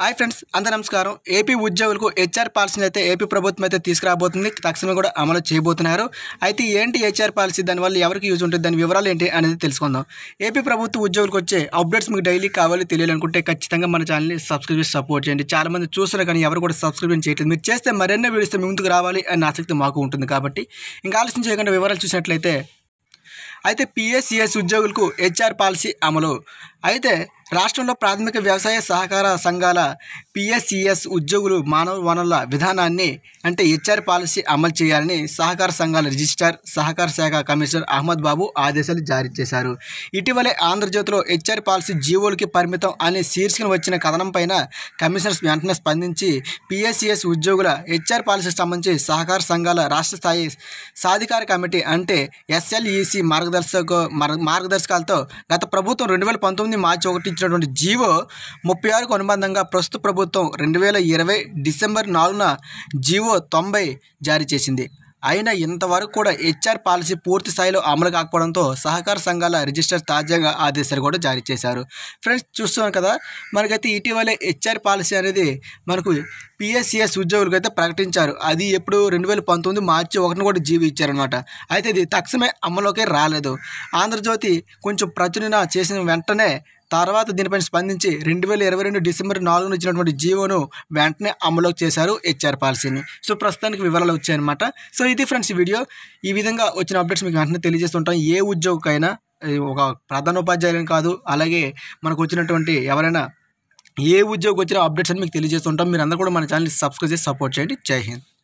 hi friends అందరూ నమస్కారం AP ఉద్యోగులకు హెచ్ఆర్ పాలసీని అయితే ఏపీ ప్రభుత్వం అయితే తీసుకురాబోతుంది తక్షణమే కూడా అమలు చేయబోతున్నారు అయితే ఏంటి హెచ్ఆర్ పాలసీ దానివల్ల ఎవరికి యూజ్ ఉంటుంది దాని వివరాలు ఏంటి అనేది తెలుసుకుందాం ఏపీ ప్రభుత్వ ఉద్యోగులకు వచ్చే అప్డేట్స్ మీకు డైలీ కావాలి తెలియాలనుకుంటే ఖచ్చితంగా మన ఛానల్ని సబ్స్క్రైబ్ చేసి సపోర్ట్ చేయండి చాలామంది చూస్తారు కానీ ఎవరు కూడా సబ్స్క్రైబ్ చేయట్లేదు మీరు చేస్తే మరెన్నో మీ ముందుకు రావాలి అనే ఆసక్తి మాకు ఉంటుంది కాబట్టి ఇంకా ఆలోచన చేయకుండా వివరాలు చూసినట్లయితే అయితే పిఎస్సిఎస్ ఉద్యోగులకు హెచ్ఆర్ పాలసీ అమలు అయితే రాష్ట్రంలో ప్రాథమిక వ్యవసాయ సహకార సంఘాల పిఎస్సిఎస్ ఉద్యోగులు మానవ వనరుల విధానాన్ని అంటే హెచ్ఆర్ పాలసీ అమలు చేయాలని సహకార సంఘాల రిజిస్టార్ సహకార శాఖ కమిషనర్ అహ్మద్ బాబు ఆదేశాలు జారీ చేశారు ఇటీవలే ఆంధ్రజ్యోతిలో హెచ్ఆర్ పాలసీ జీవోలకి పరిమితం అనే శీర్షికను వచ్చిన కథనం పైన కమిషనర్ వెంటనే స్పందించి పిఎస్సిఎస్ ఉద్యోగుల హెచ్ఆర్ పాలసీకి సంబంధించి సహకార సంఘాల రాష్ట్ర స్థాయి సాధికార కమిటీ అంటే ఎస్ఎల్ఈసి మార్గదర్శక మార్గదర్శకాలతో గత ప్రభుత్వం రెండు వేల పంతొమ్మిది మార్చి ఒకటి రూపొందించినటువంటి జీవో ముప్పై ఆరుకు అనుబంధంగా ప్రస్తుత ప్రభుత్వం రెండు వేల ఇరవై డిసెంబర్ నాలుగున జీవో తొంభై జారీ చేసింది అయినా ఇంతవరకు కూడా హెచ్ఆర్ పాలసీ పూర్తి స్థాయిలో అమలు కాకపోవడంతో సహకార సంఘాల రిజిస్టర్ తాజాగా ఆదేశాలు కూడా జారీ చేశారు ఫ్రెండ్స్ చూస్తున్నాం కదా మనకైతే ఇటీవలే హెచ్ఆర్ పాలసీ అనేది మనకు పిఎస్సిఎస్ ఉద్యోగులకు అయితే ప్రకటించారు అది ఎప్పుడు రెండు వేల పంతొమ్మిది మార్చి ఒకటిని కూడా జీవి ఇచ్చారనమాట అయితే ఇది తక్షణమే అమలులోకి రాలేదు ఆంధ్రజ్యోతి కొంచెం ప్రచురణ చేసిన వెంటనే తర్వాత దీనిపైన స్పందించి రెండు వేల ఇరవై రెండు డిసెంబర్ నుంచి ఇచ్చినటువంటి జీవోను వెంటనే అమలులోకి చేశారు హెచ్ఆర్ పాలసీని సో ప్రస్తుతానికి వివరాలు వచ్చాయన్నమాట సో ఇది ఫ్రెండ్స్ ఈ వీడియో ఈ విధంగా వచ్చిన అప్డేట్స్ మీకు వెంటనే తెలియజేస్తుంటాం ఏ ఉద్యోగకైనా ఒక ప్రధాన ఉపాధ్యాయులని కాదు అలాగే మనకు వచ్చినటువంటి ఎవరైనా ఏ ఉద్యోగం వచ్చినా అప్డేట్స్ అని మీకు తెలియజేస్తుంటాం మీరు అందరూ కూడా మన ఛానల్ని సబ్స్క్రైబ్ చేసి సపోర్ట్ చేయండి జై హింద్